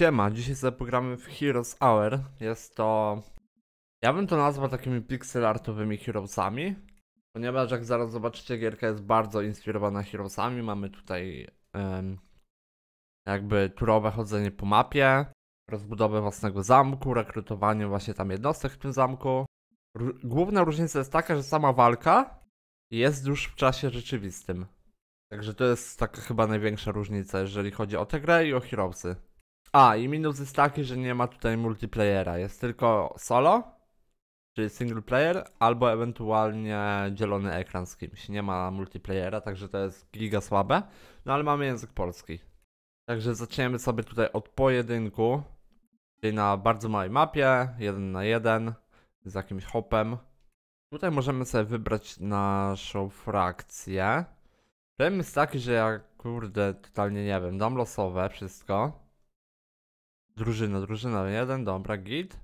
Siema, dzisiaj zaprogramy w Heroes Hour. Jest to... Ja bym to nazwał takimi pixelartowymi Heroesami. Ponieważ jak zaraz zobaczycie, gierka jest bardzo inspirowana Heroesami. Mamy tutaj um, jakby turowe chodzenie po mapie, rozbudowę własnego zamku, rekrutowanie właśnie tam jednostek w tym zamku. R główna różnica jest taka, że sama walka jest już w czasie rzeczywistym. Także to jest taka chyba największa różnica, jeżeli chodzi o tę grę i o Heroesy. A, i minus jest taki, że nie ma tutaj multiplayera. Jest tylko solo, czyli single player, albo ewentualnie dzielony ekran z kimś. Nie ma multiplayera, także to jest giga słabe. No ale mamy język polski. Także zaczniemy sobie tutaj od pojedynku. Czyli na bardzo małej mapie, jeden na jeden, z jakimś hopem. Tutaj możemy sobie wybrać naszą frakcję. Problem jest taki, że ja kurde, totalnie nie wiem, dam losowe wszystko. Drużyna, drużyna, jeden, dobra, git.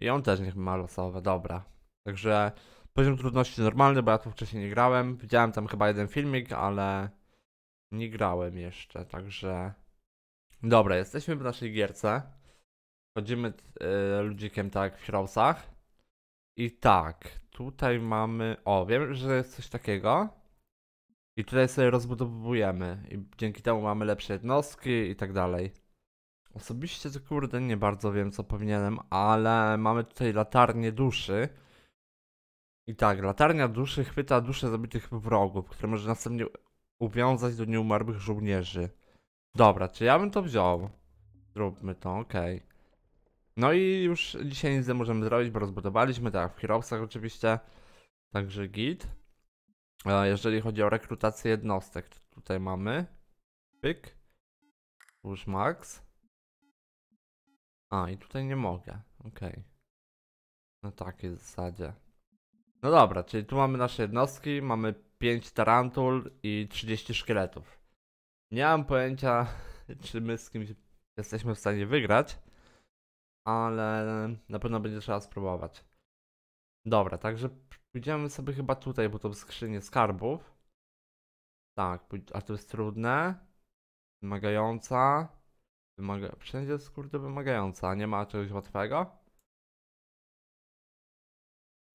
I on też niech ma losowe, dobra. Także poziom trudności normalny, bo ja tu wcześniej nie grałem. Widziałem tam chyba jeden filmik, ale nie grałem jeszcze, także... Dobra, jesteśmy w naszej gierce. Chodzimy y, ludzikiem tak w Heroesach. I tak, tutaj mamy... O, wiem, że jest coś takiego. I tutaj sobie rozbudowujemy. I dzięki temu mamy lepsze jednostki i tak dalej. Osobiście to kurde nie bardzo wiem co powinienem, ale mamy tutaj latarnię duszy. I tak, latarnia duszy chwyta dusze zabitych wrogów, które może następnie uwiązać do nieumarłych żołnierzy. Dobra, czy ja bym to wziął? Zróbmy to, okej. Okay. No i już dzisiaj nic nie możemy zrobić, bo rozbudowaliśmy, tak w Heroesach oczywiście. Także git. Jeżeli chodzi o rekrutację jednostek, to tutaj mamy. Pyk. Już max. A, i tutaj nie mogę. Okej. Okay. tak, w zasadzie. No dobra, czyli tu mamy nasze jednostki, mamy 5 tarantul i 30 szkieletów. Nie mam pojęcia, czy my z kimś jesteśmy w stanie wygrać, ale na pewno będzie trzeba spróbować. Dobra, także pójdziemy sobie chyba tutaj, bo to skrzynie skarbów. Tak, a to jest trudne. Wymagająca. Wymaga... Wszędzie jest kurde wymagająca, nie ma czegoś łatwego?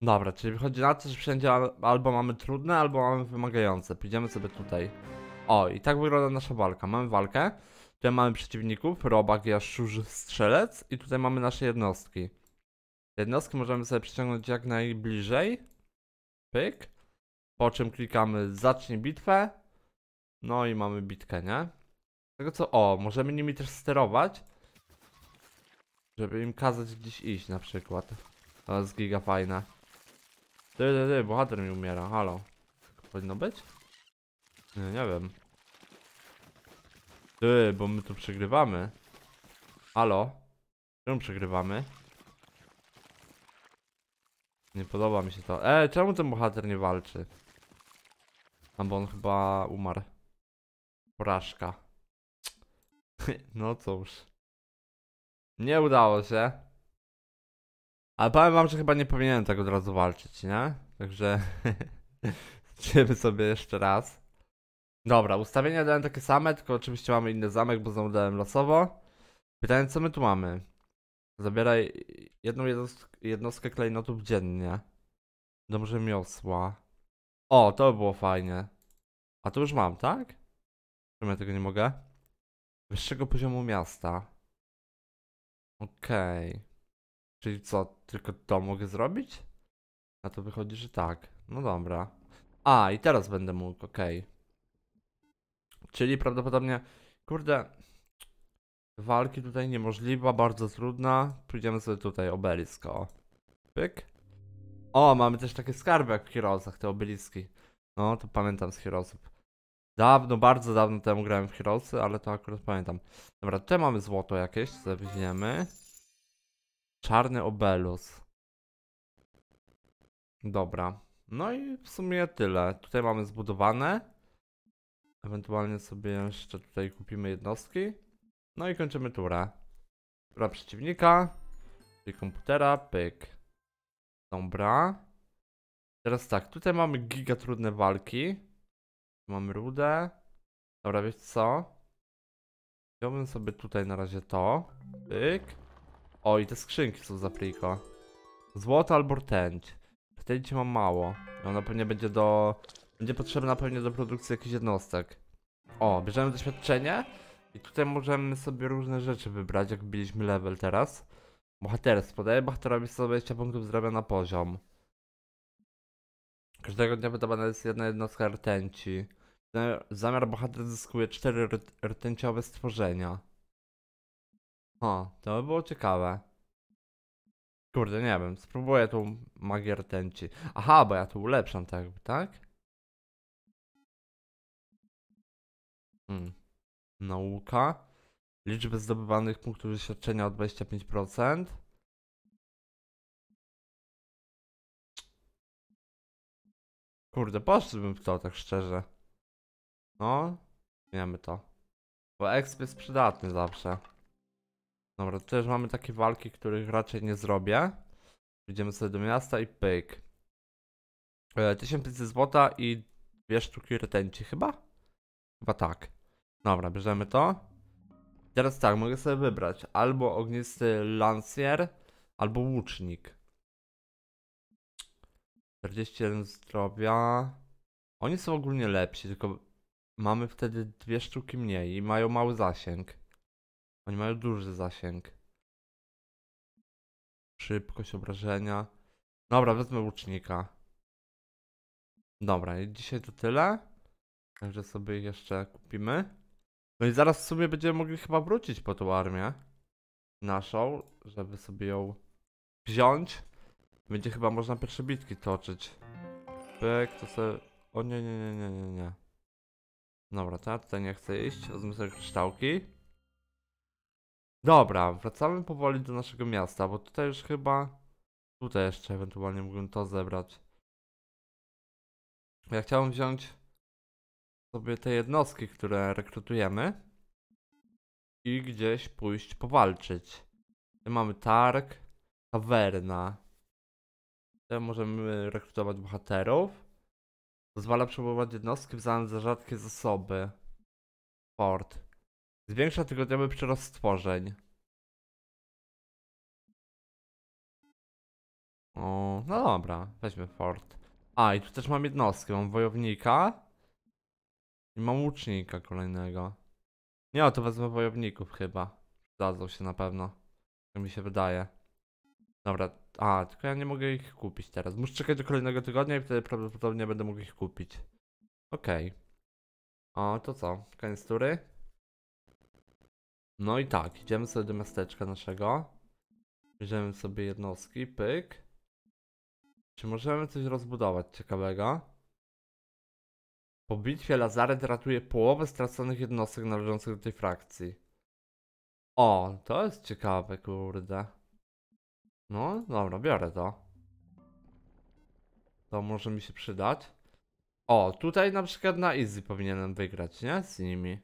Dobra, czyli wychodzi na to, że wszędzie albo mamy trudne, albo mamy wymagające. Pójdziemy sobie tutaj. O, i tak wygląda nasza walka. Mamy walkę, tutaj mamy przeciwników, robak, jaszczur, strzelec i tutaj mamy nasze jednostki. Jednostki możemy sobie przyciągnąć jak najbliżej. Pyk. Po czym klikamy zacznij bitwę. No i mamy bitkę, nie? Tego co, o, możemy nimi też sterować. Żeby im kazać gdzieś iść na przykład. To jest giga fajne. Ty, ty, ty, bohater mi umiera, halo. Tak powinno być? Nie, nie wiem. Ty, bo my tu przegrywamy. Halo? Czemu przegrywamy? Nie podoba mi się to. E, czemu ten bohater nie walczy? A bo on chyba umarł. Porażka. No cóż. Nie udało się. Ale powiem wam, że chyba nie powinienem tak od razu walczyć, nie? Także... Idziemy sobie jeszcze raz. Dobra, ustawienia dałem takie same, tylko oczywiście mamy inny zamek, bo znowu dałem losowo. Pytanie, co my tu mamy? Zabieraj jedną jednostkę klejnotów dziennie. Dobrze miosła. O, to by było fajnie. A tu już mam, tak? Czemu ja tego nie mogę? wyższego poziomu miasta. Okej. Okay. Czyli co, tylko to mogę zrobić? Na to wychodzi, że tak. No dobra. A, i teraz będę mógł, okej. Okay. Czyli prawdopodobnie, kurde, walki tutaj niemożliwa, bardzo trudna. Pójdziemy sobie tutaj, obelisko. Pyk. O, mamy też takie skarby jak w Heroesach, te obeliski. No, to pamiętam z Heroesów. Dawno, bardzo dawno temu grałem w Heroesy, ale to akurat pamiętam. Dobra, tutaj mamy złoto jakieś, co weźmiemy. Czarny obelus. Dobra. No i w sumie tyle. Tutaj mamy zbudowane. Ewentualnie sobie jeszcze tutaj kupimy jednostki. No i kończymy turę. Tura przeciwnika. Czyli komputera, pyk. Dobra. Teraz tak, tutaj mamy giga trudne walki. Mam rudę. Dobra, wiesz co? Wziąłbym sobie tutaj na razie to. Pyk. O, i te skrzynki są za pliko. Złoto albo rtęć. Rtęci mam mało. I ona pewnie będzie do... Będzie potrzebna pewnie do produkcji jakichś jednostek. O, bierzemy doświadczenie. I tutaj możemy sobie różne rzeczy wybrać, jak biliśmy level teraz. Bohaterstwo. Daję bohaterowi 120 punktów zdrowia na poziom. Każdego dnia wydawana jest jedna jednostka rtęci. Zamiar, bohater zyskuje cztery rtęciowe stworzenia. O, to by było ciekawe. Kurde, nie wiem, spróbuję tą magię rtęci. Aha, bo ja tu ulepszam tak jakby, tak? Hmm. Nauka. Liczby zdobywanych punktów doświadczenia o 25%. Kurde, poszedłbym w to, tak szczerze. No, wiemy to. Bo exp jest przydatny zawsze. Dobra, też mamy takie walki, których raczej nie zrobię. Idziemy sobie do miasta i pyk. E, 1500 złota i dwie sztuki retenci chyba? Chyba tak. Dobra, bierzemy to. Teraz tak, mogę sobie wybrać albo ognisty lancier, albo łucznik. 41 zdrowia. Oni są ogólnie lepsi, tylko mamy wtedy dwie sztuki mniej i mają mały zasięg. Oni mają duży zasięg. Szybkość obrażenia. Dobra, wezmę łucznika. Dobra, i dzisiaj to tyle. Także sobie jeszcze kupimy. No i zaraz w sumie będziemy mogli chyba wrócić po tą armię. Naszą, żeby sobie ją wziąć. Będzie chyba można pierwsze bitki toczyć. Pyk, to sobie... O nie, nie, nie, nie, nie, nie. Dobra, ta tutaj nie chcę iść. Wezmę sobie kształki. Dobra, wracamy powoli do naszego miasta, bo tutaj już chyba... Tutaj jeszcze ewentualnie mógłbym to zebrać. Ja chciałem wziąć sobie te jednostki, które rekrutujemy i gdzieś pójść powalczyć. Tutaj mamy targ, tawerna. Tutaj możemy rekrutować bohaterów. Pozwala przebywać jednostki w za rzadkie zasoby. Port. Zwiększa tygodniowy przyrost stworzeń. O, no dobra, weźmy fort. A, i tu też mam jednostkę. Mam wojownika. I mam łucznika kolejnego. Nie, o to wezmę wojowników chyba. Zdadzą się na pewno. Tak mi się wydaje. Dobra, a, tylko ja nie mogę ich kupić teraz. Muszę czekać do kolejnego tygodnia i wtedy prawdopodobnie będę mógł ich kupić. Okej. Okay. O, to co? Koniec tury? No i tak, idziemy sobie do miasteczka naszego. Bierzemy sobie jednostki, pyk. Czy możemy coś rozbudować ciekawego? Po bitwie Lazaret ratuje połowę straconych jednostek należących do tej frakcji. O, to jest ciekawe, kurde. No, dobra, biorę to. To może mi się przydać. O, tutaj na przykład na easy powinienem wygrać, nie? Z nimi.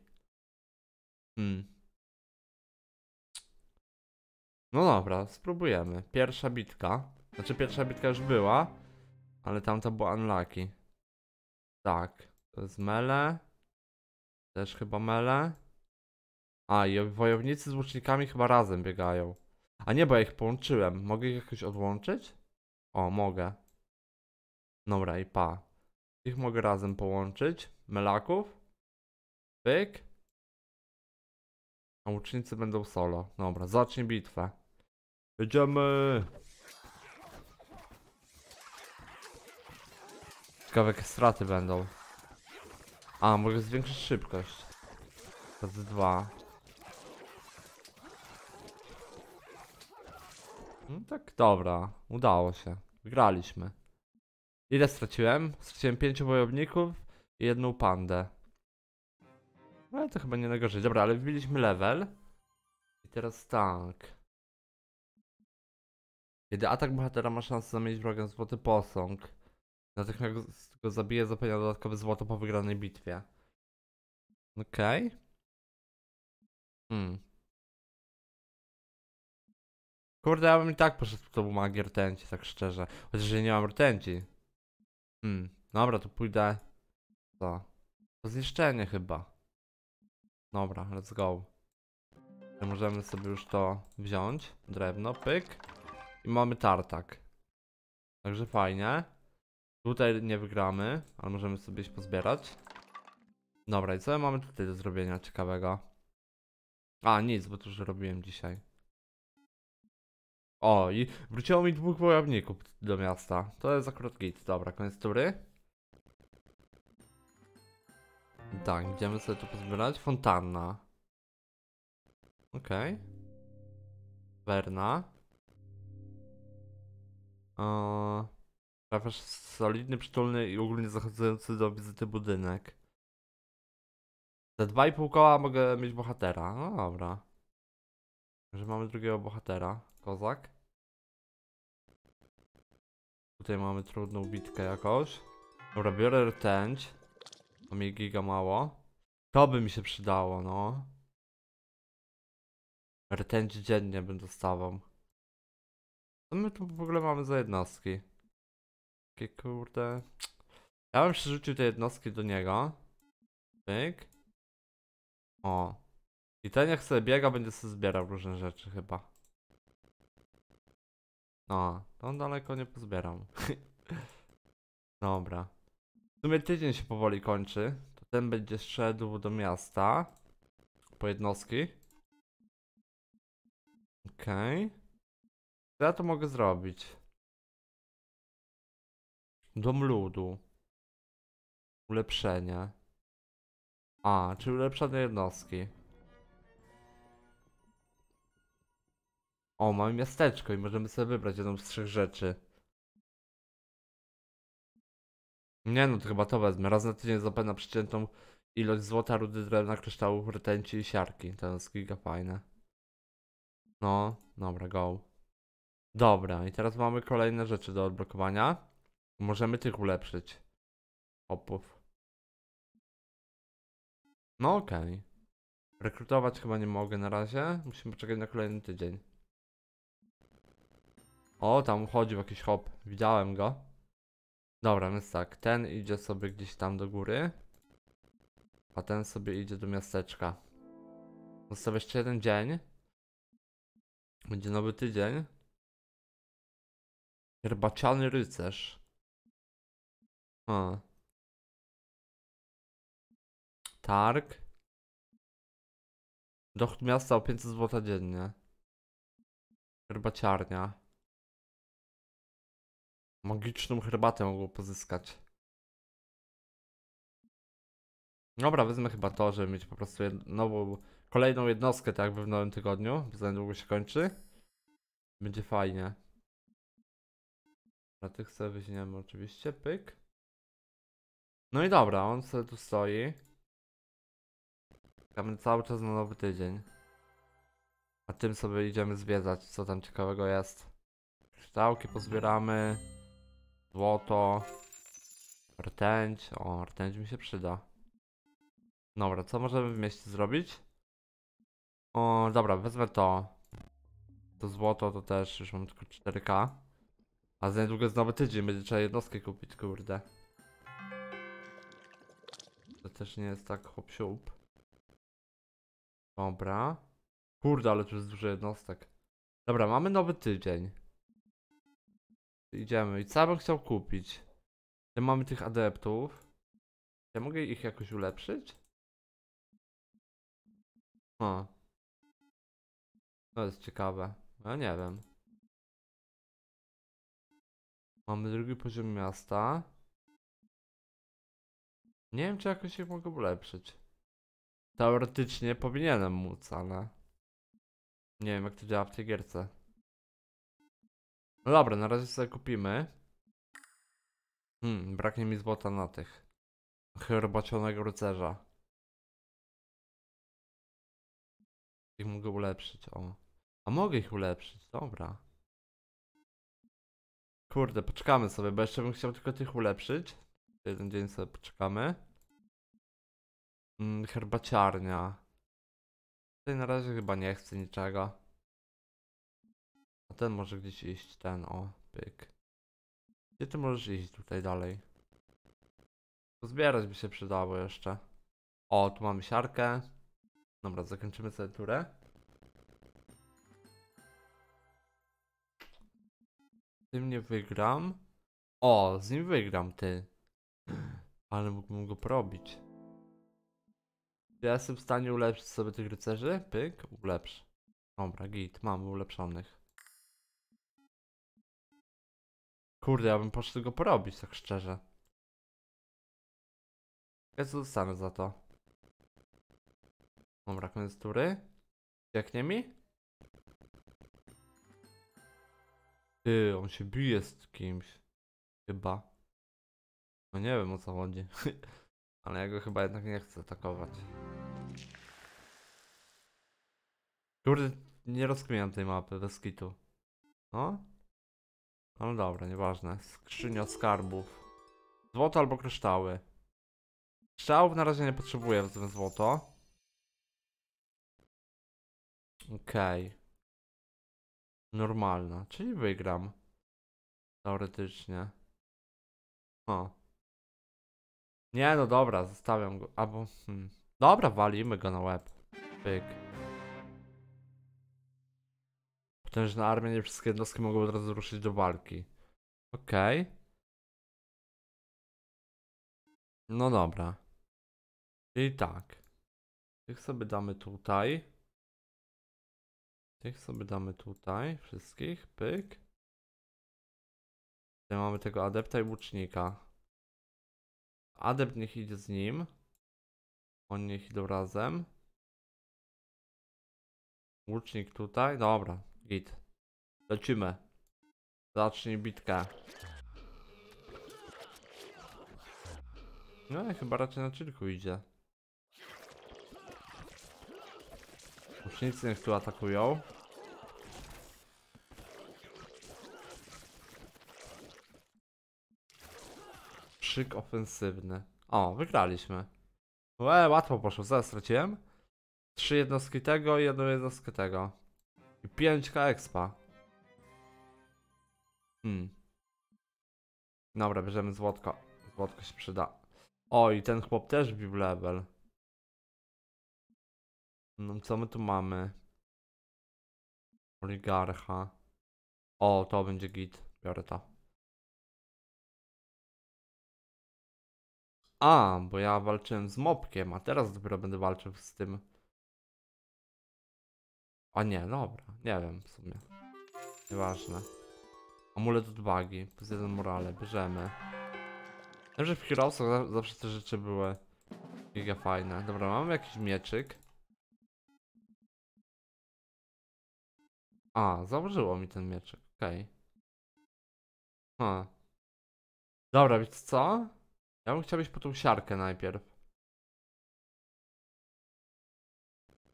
Hmm. No dobra, spróbujemy. Pierwsza bitka. Znaczy pierwsza bitka już była, ale tamta była unlucky. Tak, to jest mele. Też chyba mele. A, i wojownicy z łucznikami chyba razem biegają. A nie, bo ja ich połączyłem. Mogę ich jakoś odłączyć? O, mogę. Dobra i pa. Ich mogę razem połączyć. Melaków. Pyk. A ucznicy będą solo. Dobra, zacznij bitwę. Jedziemy! Ciekawe jakie straty będą. A, mogę zwiększyć szybkość. Z dwa. No tak, dobra. Udało się. Wygraliśmy. Ile straciłem? Straciłem pięciu wojowników i jedną pandę. No ale to chyba nie najgorzej. Dobra, ale wybiliśmy level. I teraz tank. Kiedy atak bohatera ma szansę zamienić wrogiem złoty posąg. Natychmiast go zabije, zapewnia dodatkowe złoto po wygranej bitwie. Okej. Okay. Hmm. Kurde, ja bym i tak poszedł, to był magię rtęci, tak szczerze. Chociaż ja nie mam rtęci. Hmm, dobra, to pójdę... Co? To zniszczenie chyba. Dobra, let's go. Możemy sobie już to wziąć. Drewno, pyk. I mamy tartak. Także fajnie. Tutaj nie wygramy, ale możemy sobie się pozbierać. Dobra, i co mamy tutaj do zrobienia ciekawego? A, nic, bo to już robiłem dzisiaj. O, i wróciło mi dwóch wojowników do miasta. To jest za git. Dobra, koniec tury. Tak, idziemy sobie tu pozbierać. Fontanna. Okej. Okay. Werna. Eee, trafiasz solidny, przytulny i ogólnie zachodzący do wizyty budynek. Za dwa i pół koła mogę mieć bohatera. No dobra. Że mamy drugiego bohatera. Kozak. Tutaj mamy trudną bitkę jakoś. Dobra, biorę rtęć. To mi giga mało. To by mi się przydało, no. Rtęć dziennie bym dostawał. Co my tu w ogóle mamy za jednostki? Takie kurde... Ja bym przerzucił te jednostki do niego. Pyk. O. I ten jak sobie biega, będzie sobie zbierał różne rzeczy chyba. No, to daleko nie pozbieram. Dobra. W sumie tydzień się powoli kończy. To ten będzie szedł do miasta. Po jednostki. Okej. Okay. Co ja to mogę zrobić? Dom ludu. Ulepszenie. A, czyli ulepszone jednostki. O, mamy miasteczko i możemy sobie wybrać jedną z trzech rzeczy. Nie no, to chyba to wezmę. Raz na tydzień zapewne przeciętą ilość złota, rudy, drewna, kryształów, rtęci i siarki. To jest giga fajne. No, dobra, go. Dobra, i teraz mamy kolejne rzeczy do odblokowania. Możemy tych ulepszyć. Opów. No okej. Okay. Rekrutować chyba nie mogę na razie. Musimy poczekać na kolejny tydzień. O, tam chodził jakiś hop. Widziałem go. Dobra, więc tak. Ten idzie sobie gdzieś tam do góry. A ten sobie idzie do miasteczka. Został jeszcze jeden dzień. Będzie nowy tydzień. Herbaciany rycerz. A. Targ. Dochód miasta o 500 zł dziennie. Herbaciarnia. Magiczną herbatę mogło pozyskać. Dobra, wezmę chyba to, żeby mieć po prostu nową, kolejną jednostkę, tak jakby w nowym tygodniu, bo za niedługo się kończy. Będzie fajnie. Na tych sobie weźmiemy oczywiście, pyk. No i dobra, on sobie tu stoi. Czekamy cały czas na nowy tydzień. A tym sobie idziemy zwiedzać, co tam ciekawego jest. Kształki pozbieramy. Złoto. Rtęć. O, rtęć mi się przyda. Dobra, co możemy w mieście zrobić? O, dobra, wezmę to. To złoto to też już mam tylko 4K. A za niedługo znowu tydzień będzie trzeba jednostkę kupić, kurde. To też nie jest tak hop siup. Dobra. Kurde, ale tu jest dużo jednostek. Dobra, mamy nowy tydzień idziemy. I co bym chciał kupić? Ja mamy tych adeptów. Ja mogę ich jakoś ulepszyć? no To jest ciekawe. Ja no nie wiem. Mamy drugi poziom miasta. Nie wiem, czy jakoś ich mogę ulepszyć. Teoretycznie powinienem móc, ale... Nie wiem, jak to działa w tej gierce. No dobra, na razie sobie kupimy. Hmm, braknie mi złota na tych. Herbacionego rycerza. Ich mogę ulepszyć, o. A mogę ich ulepszyć, dobra. Kurde, poczekamy sobie, bo jeszcze bym chciał tylko tych ulepszyć. Jeden dzień sobie poczekamy. Hmm, herbaciarnia. Tutaj na razie chyba nie chcę niczego. Ten może gdzieś iść, ten, o, pyk. Gdzie ty możesz iść tutaj dalej? Zbierać by się przydało jeszcze. O, tu mamy siarkę. Dobra, zakończymy sobie turę. Tym nie wygram. O, z nim wygram, ty. Ale mógłbym go porobić. Ja jestem w stanie ulepszyć sobie tych rycerzy? Pyk, ulepsz. Dobra, git, mamy ulepszonych. Kurde, ja bym poszedł go porobić, tak szczerze. Ja co dostanę za to? Dobra, koniec Jak nie mi? Ty, on się bije z kimś. Chyba. No nie wiem o co chodzi. Ale ja go chyba jednak nie chcę atakować. Kurde, nie rozkminiam tej mapy bez kitu. No? No dobra, nieważne. Skrzynia skarbów. Złoto albo kryształy. Kryształów na razie nie potrzebuję, wezmę złoto. Okej. Okay. Normalna, czyli wygram. Teoretycznie. O. Nie, no dobra, zostawiam go. Albo. Hmm. Dobra, walimy go na łeb. Pyk. Potężna armia, nie wszystkie jednostki mogą od razu ruszyć do walki. Okej. Okay. No dobra. I tak. Tych sobie damy tutaj. Tych sobie damy tutaj. Wszystkich. Pyk. Tutaj mamy tego adepta i łucznika. Adept niech idzie z nim. Oni niech idą razem. Łucznik tutaj. Dobra. Git. Lecimy. Zacznij bitkę. No chyba raczej na czyrku idzie. Łucznicy niech tu atakują. Krzyk ofensywny. O, wygraliśmy. Łe, łatwo poszło, zaraz straciłem. Trzy jednostki tego i jedną jednostkę tego. 5k expa. Hmm. Dobra, bierzemy złotko. Złotko się przyda. O, i ten chłop też bił level. No, co my tu mamy? Oligarcha. O, to będzie git. Biorę to. A, bo ja walczyłem z mopkiem, a teraz dopiero będę walczył z tym a nie, dobra, nie wiem w sumie. Nieważne. Amulet od bagi, plus jeden morale, bierzemy. Wiem, że w Heroesach zawsze te rzeczy były giga fajne. Dobra, mamy jakiś mieczyk. A, założyło mi ten mieczek, okej. Okay. Ha. Dobra, więc co? Ja bym chciał mieć po tą siarkę najpierw.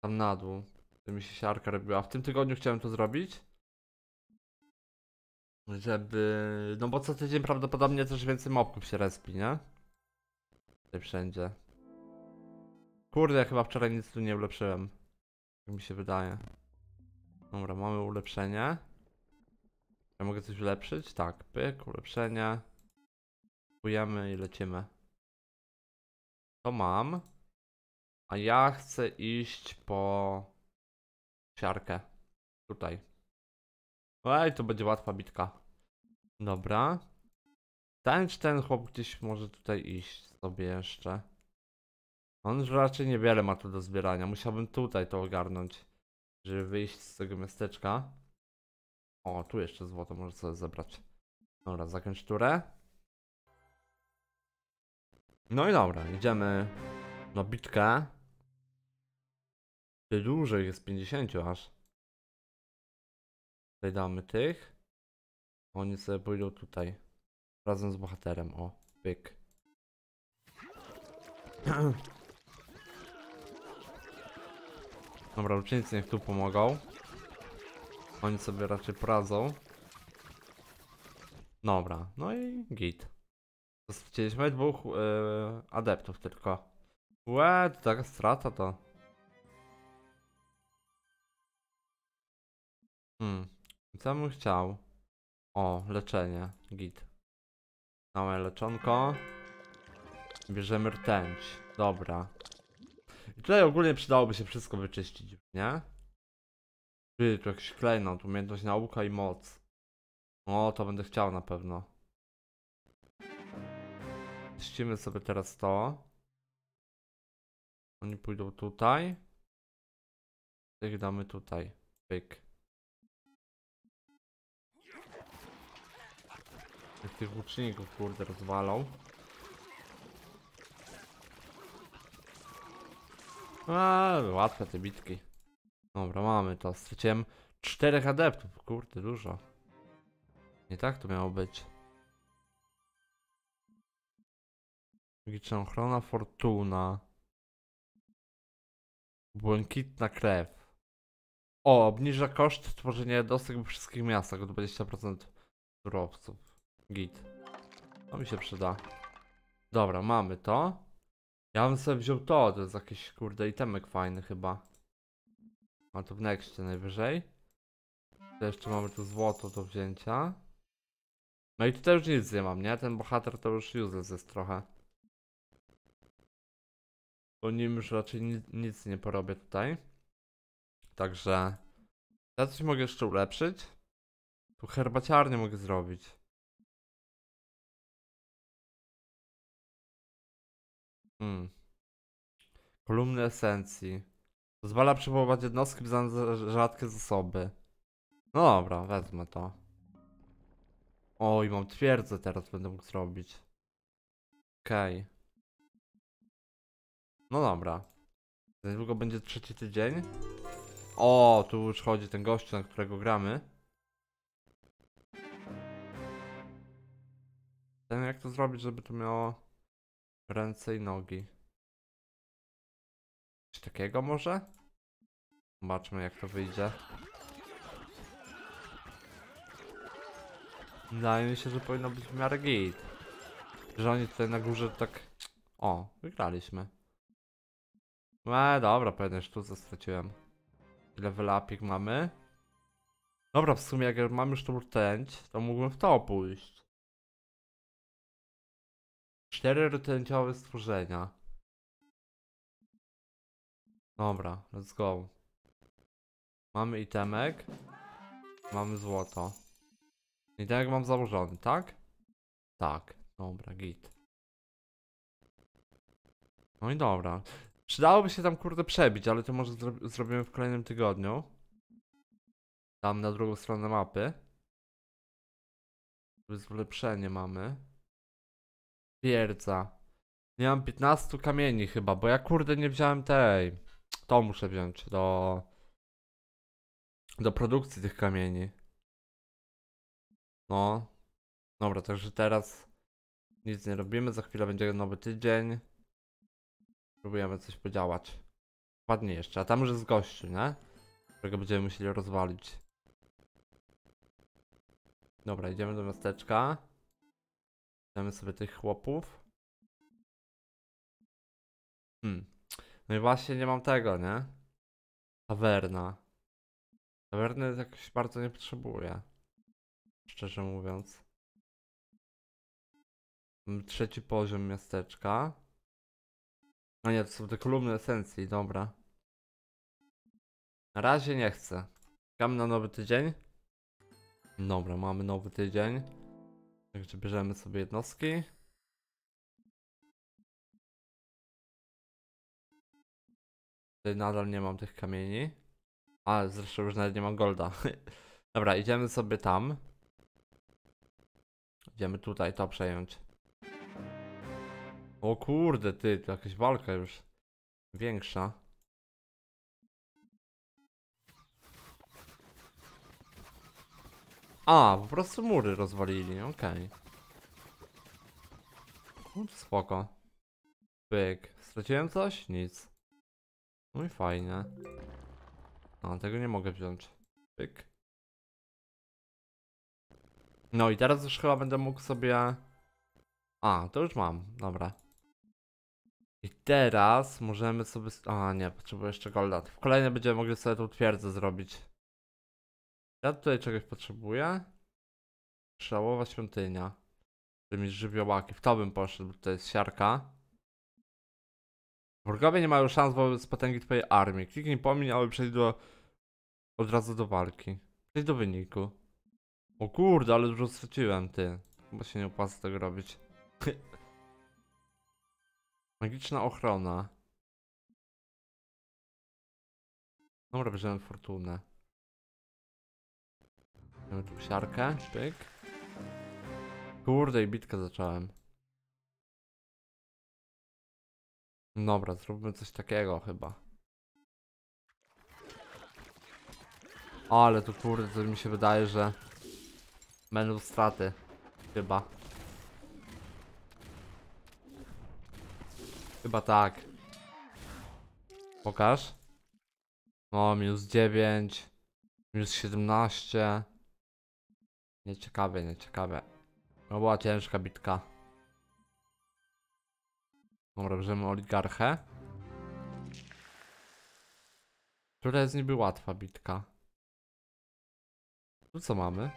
Tam na dół mi się siarka robiła. W tym tygodniu chciałem to zrobić. Żeby... No bo co tydzień prawdopodobnie też więcej mobków się respi, nie? Tutaj wszędzie. Kurde, ja chyba wczoraj nic tu nie ulepszyłem. Tak mi się wydaje. Dobra, mamy ulepszenie. Ja mogę coś ulepszyć? Tak, pyk, ulepszenie. Kupujemy i lecimy. To mam. A ja chcę iść po siarkę. Tutaj. Oj, to będzie łatwa bitka. Dobra. Ten czy ten chłop gdzieś może tutaj iść sobie jeszcze. On raczej niewiele ma tu do zbierania. Musiałbym tutaj to ogarnąć, żeby wyjść z tego miasteczka. O, tu jeszcze złoto może sobie zebrać. Dobra, zakończ turę. No i dobra, idziemy na bitkę. Ty dłużej jest 50 aż. Tutaj damy tych. Oni sobie pójdą tutaj. Razem z bohaterem, o. Pyk. Dobra, ucznicy niech tu pomogą. Oni sobie raczej poradzą. Dobra, no i git. Chcieliśmy dwóch yy, adeptów tylko. Łe, to taka strata to. Hmm. Co bym chciał? O, leczenie. Git. Małe leczonko. Bierzemy rtęć. Dobra. I tutaj ogólnie przydałoby się wszystko wyczyścić, nie? Czyli tu jakiś klejnot, umiejętność nauka i moc. O, to będę chciał na pewno. wyczyścimy sobie teraz to. Oni pójdą tutaj. Tych damy tutaj. Pyk. Jak tych włóczyni kurde rozwalą. A, łatwe te bitki. Dobra, mamy to. Straciłem czterech adeptów. Kurde, dużo. Nie tak to miało być. Magiczna ochrona, fortuna. Błękitna krew. O, obniża koszt tworzenia jednostek we wszystkich miastach o 20% surowców. Git. To mi się przyda. Dobra, mamy to. Ja bym sobie wziął to, to jest jakiś kurde itemek fajny chyba. A to w nexcie najwyżej. To jeszcze mamy tu złoto do wzięcia. No i tutaj już nic nie mam, nie? Ten bohater to już useless jest trochę. Bo nim już raczej nic, nic nie porobię tutaj. Także... Ja coś mogę jeszcze ulepszyć. Tu herbaciarnię mogę zrobić. Hmm. Kolumny esencji. Pozwala przywoływać jednostki za rzadkie zasoby. No dobra, wezmę to. Oj, mam twierdzę teraz będę mógł zrobić. Okej. Okay. No dobra. Niedługo będzie trzeci tydzień. O, tu już chodzi ten gościu, na którego gramy. Ten jak to zrobić, żeby to miało... Ręce i nogi. Coś takiego może? Zobaczmy jak to wyjdzie. Wydaje mi się, że powinno być w miarę git. Że oni tutaj na górze tak... O, wygraliśmy. No dobra, pewnie już tu zastraciłem. Ile wylapik mamy? Dobra, w sumie jak mam już tu rtęć, to mógłbym w to pójść. Cztery rtęciowe stworzenia. Dobra, let's go. Mamy itemek. Mamy złoto. I tak mam założony, tak? Tak, dobra, git. No i dobra. Przydałoby się tam kurde przebić, ale to może zro zrobimy w kolejnym tygodniu. Tam na drugą stronę mapy. Zlepszenie mamy. Pierdza. Nie mam 15 kamieni chyba, bo ja kurde nie wziąłem tej. To muszę wziąć do... Do produkcji tych kamieni. No. Dobra, także teraz nic nie robimy. Za chwilę będzie nowy tydzień. Próbujemy coś podziałać. Ładnie jeszcze, a tam już jest gościu, nie? Którego będziemy musieli rozwalić. Dobra, idziemy do miasteczka. Damy sobie tych chłopów. Hmm. No i właśnie nie mam tego, nie? Tawerna. Tawerny jakoś bardzo nie potrzebuję. Szczerze mówiąc. trzeci poziom miasteczka. no nie, to są te kolumny esencji, dobra. Na razie nie chcę. Czekamy na nowy tydzień. Dobra, mamy nowy tydzień. Także bierzemy sobie jednostki. Tutaj nadal nie mam tych kamieni. A, zresztą już nawet nie mam golda. Dobra, idziemy sobie tam. Idziemy tutaj to przejąć. O kurde, ty, to jakaś walka już większa. A, po prostu mury rozwalili, okej. Okay. Spoko. Byk. Straciłem coś? Nic. No i fajnie. No, tego nie mogę wziąć. Byk. No i teraz już chyba będę mógł sobie... A, to już mam, dobra. I teraz możemy sobie... A, nie, potrzebuję jeszcze golda. W kolejne będziemy mogli sobie tą twierdzę zrobić. Ja tutaj czegoś potrzebuję. Szałowa świątynia. mieć żywiołaki. W to bym poszedł, bo to jest siarka. Wrogowie nie mają szans wobec potęgi twojej armii. Kliknij pomiń, aby przejść do... Od razu do walki. Przejdź do wyniku. O kurde, ale dużo straciłem, ty. Bo się nie opłaca tego robić. Magiczna ochrona. Dobra, bierzemy fortunę. Mamy tu siarkę, sztyk. Kurde i bitkę zacząłem. Dobra, zróbmy coś takiego chyba. Ale tu kurde, to mi się wydaje, że będą straty. Chyba. Chyba tak. Pokaż. No, minus 9. Minus 17. Nieciekawe, nieciekawe. No była ciężka bitka. Dobra, bierzemy oligarchę. Która jest niby łatwa bitka. Tu co mamy?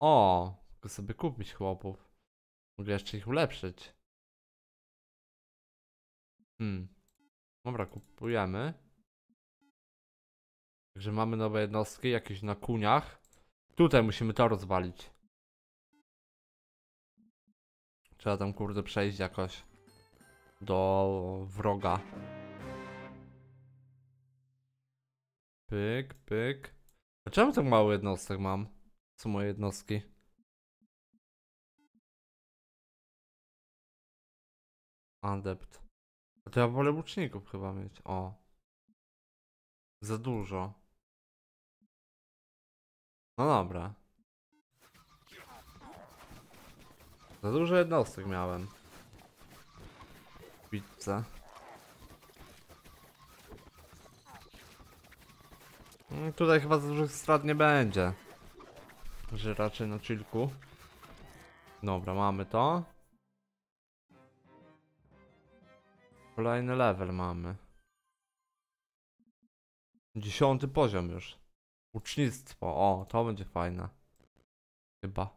O, mogę sobie kupić chłopów. Mogę jeszcze ich ulepszyć. Hmm. Dobra, kupujemy. Także mamy nowe jednostki, jakieś na kuniach. Tutaj musimy to rozwalić. Trzeba tam kurde przejść jakoś do wroga. Pyk, pyk. A czemu tak mało jednostek mam? Co moje jednostki? Adept. A to ja wolę łuczników chyba mieć. O. Za dużo. No dobra. Za dużo jednostek miałem. Widzę. Mm, tutaj chyba za dużych strat nie będzie. Że raczej na chillku. Dobra, mamy to. Kolejny level mamy. Dziesiąty poziom już. Ucznictwo, o, to będzie fajne. Chyba.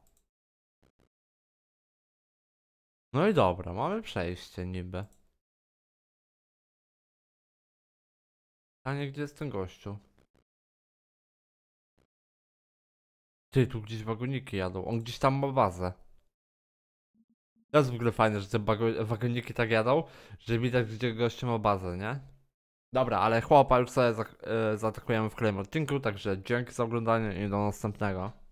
No i dobra, mamy przejście niby. Pytanie, gdzie jest ten gościu? Ty, tu gdzieś wagoniki jadą. On gdzieś tam ma bazę. To jest w ogóle fajne, że te wagoniki tak jadą, że widać, gdzie gościu ma bazę, nie? Dobra, ale chłopa już sobie y, zaatakujemy w kolejnym odcinku, także dzięki za oglądanie i do następnego.